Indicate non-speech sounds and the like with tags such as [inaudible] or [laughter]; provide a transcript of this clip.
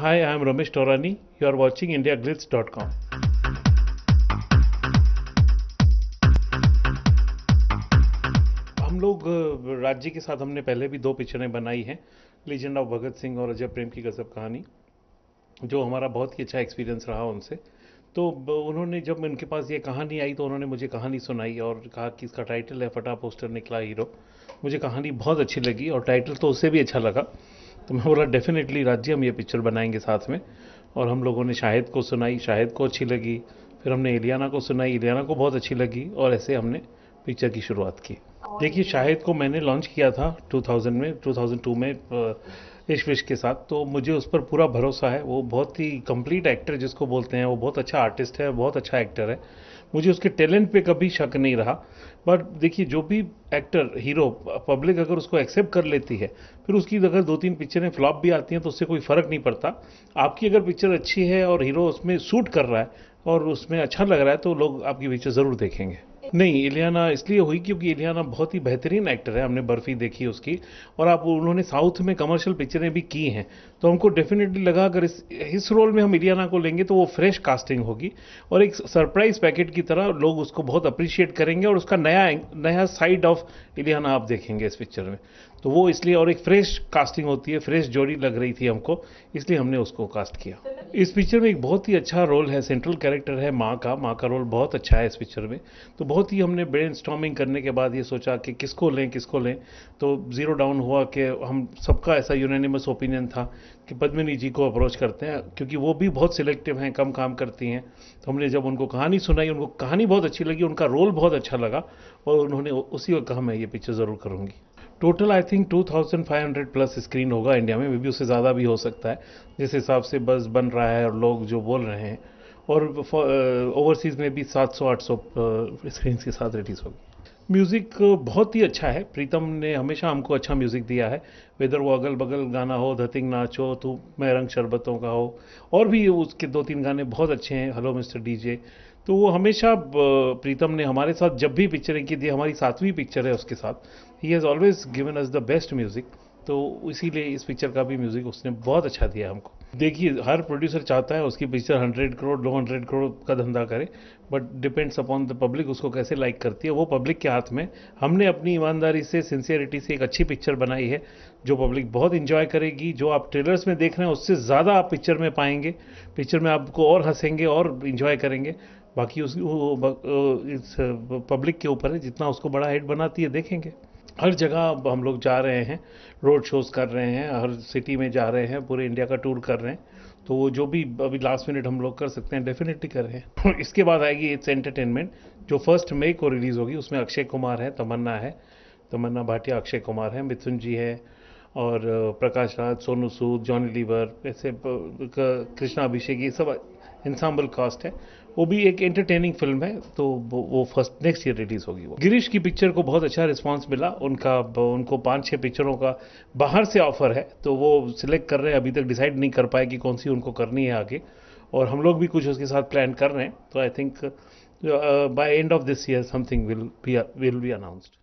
Hi, I am Ramesh Torani. You are watching IndiaGlitz.com. हम लोग राज्य के साथ हमने पहले भी दो पिक्चरें बनाई हैं लीजेंड ऑफ भगत सिंह और अजय प्रेम की गज़ब कहानी जो हमारा बहुत ही अच्छा एक्सपीरियंस रहा उनसे तो उन्होंने जब उनके पास ये कहानी आई तो उन्होंने मुझे कहानी सुनाई और कहा कि इसका टाइटल है फटा पोस्टर निकला हीरो मुझे कहानी बहुत अच्छी लगी और टाइटल तो उससे भी अच्छा लगा तो मैं बोला डेफिनेटली राज्य हम ये पिक्चर बनाएंगे साथ में और हम लोगों ने शाहिद को सुनाई शाहिद को अच्छी लगी फिर हमने इलियाना को सुनाई इलियाना को बहुत अच्छी लगी और ऐसे हमने पिक्चर की शुरुआत की देखिए शाहिद को मैंने लॉन्च किया था 2000 में 2002 में इश विश के साथ तो मुझे उस पर पूरा भरोसा है वो बहुत ही कंप्लीट एक्टर जिसको बोलते हैं वो बहुत अच्छा आर्टिस्ट है बहुत अच्छा एक्टर है मुझे उसके टैलेंट पे कभी शक नहीं रहा बट देखिए जो भी एक्टर हीरो पब्लिक अगर उसको एक्सेप्ट कर लेती है फिर उसकी अगर दो तीन पिक्चरें फ्लॉप भी आती हैं तो उससे कोई फ़र्क नहीं पड़ता आपकी अगर पिक्चर अच्छी है और हीरो उसमें सूट कर रहा है और उसमें अच्छा लग रहा है तो लोग आपकी पिक्चर ज़रूर देखेंगे नहीं इलियाना इसलिए हुई क्योंकि इलियाना बहुत ही बेहतरीन एक्टर है हमने बर्फ़ी देखी उसकी और आप उन्होंने साउथ में कमर्शियल पिक्चरें भी की हैं तो हमको डेफिनेटली लगा अगर इस इस रोल में हम इलियाना को लेंगे तो वो फ्रेश कास्टिंग होगी और एक सरप्राइज पैकेट की तरह लोग उसको बहुत अप्रिशिएट करेंगे और उसका नया नया साइड ऑफ इलियाना आप देखेंगे इस पिक्चर में तो वो इसलिए और एक फ्रेश कास्टिंग होती है फ्रेश जोड़ी लग रही थी हमको इसलिए हमने उसको कास्ट किया तो इस पिक्चर में एक बहुत ही अच्छा रोल है सेंट्रल कैरेक्टर है माँ का माँ का रोल बहुत अच्छा है इस पिक्चर में तो बहुत ही हमने ब्रेन करने के बाद ये सोचा कि किसको लें किसको लें तो ज़ीरो डाउन हुआ कि हम सबका ऐसा यूनानिमस ओपिनियन था कि पद्मिनी जी को अप्रोच करते हैं क्योंकि वो भी बहुत सिलेक्टिव हैं कम काम करती हैं तो हमने जब उनको कहानी सुनाई उनको कहानी बहुत अच्छी लगी उनका रोल बहुत अच्छा लगा और उन्होंने उसी वक्त कहा मैं ये पिक्चर ज़रूर करूँगी total I think 2500 plus screen होगा इंडिया में वे भी उससे ज़्यादा भी हो सकता है जिस हिसाब से बस बन रहा है और लोग जो बोल रहे हैं और ओवरसीज़ uh, में भी 700-800 स्क्रीन uh, के साथ रिलीज़ होगी म्यूज़िक uh, बहुत ही अच्छा है प्रीतम ने हमेशा हमको अच्छा म्यूज़िक दिया है वेदर वो अगल बगल गाना हो धतिंग नाच हो तो मैं रंग शरबतों का हो और भी उसके दो तीन गाने बहुत अच्छे हैं हेलो मिस्टर डीजे तो वो हमेशा uh, प्रीतम ने हमारे साथ जब भी पिक्चरें की थी हमारी सातवीं पिक्चर है उसके साथ ही has always given us the best music तो इसीलिए इस पिक्चर का भी म्यूज़िक उसने बहुत अच्छा दिया हमको देखिए हर प्रोड्यूसर चाहता है उसकी पिक्चर हंड्रेड करोड़ दो हंड्रेड करोड़ का धंधा करे but depends upon the public उसको कैसे लाइक करती है वो पब्लिक के हाथ में हमने अपनी ईमानदारी से सिंसियरिटी से एक अच्छी पिक्चर बनाई है जो पब्लिक बहुत इंजॉय करेगी जो आप ट्रेलर्स में देख रहे हैं उससे ज़्यादा आप पिक्चर में पाएंगे पिक्चर में आपको और हंसेंगे और इंजॉय करेंगे बाकी उस पब्लिक के ऊपर है जितना उसको बड़ा हिट बनाती है देखेंगे हर जगह हम लोग जा रहे हैं रोड शोज़ कर रहे हैं हर सिटी में जा रहे हैं पूरे इंडिया का टूर कर रहे हैं तो वो जो भी अभी लास्ट मिनट हम लोग कर सकते हैं डेफिनेटली कर रहे हैं [laughs] इसके बाद आएगी इट्स एंटरटेनमेंट जो फर्स्ट मई को रिलीज़ होगी उसमें अक्षय कुमार है तमन्ना है तमन्ना भाटिया अक्षय कुमार है मिथुन जी है और प्रकाश राज सोनू सूद जॉनी लीवर ऐसे कृष्णा अभिषेक ये सब इंसाम्बल कास्ट है वो भी एक एंटरटेनिंग फिल्म है तो वो फर्स्ट नेक्स्ट ईयर रिलीज होगी वो गिरीश की पिक्चर को बहुत अच्छा रिस्पांस मिला उनका उनको पाँच छः पिक्चरों का बाहर से ऑफर है तो वो सिलेक्ट कर रहे हैं अभी तक डिसाइड नहीं कर पाए कि कौन सी उनको करनी है आगे और हम लोग भी कुछ उसके साथ प्लान कर रहे हैं तो I think by end of this year something will be will be announced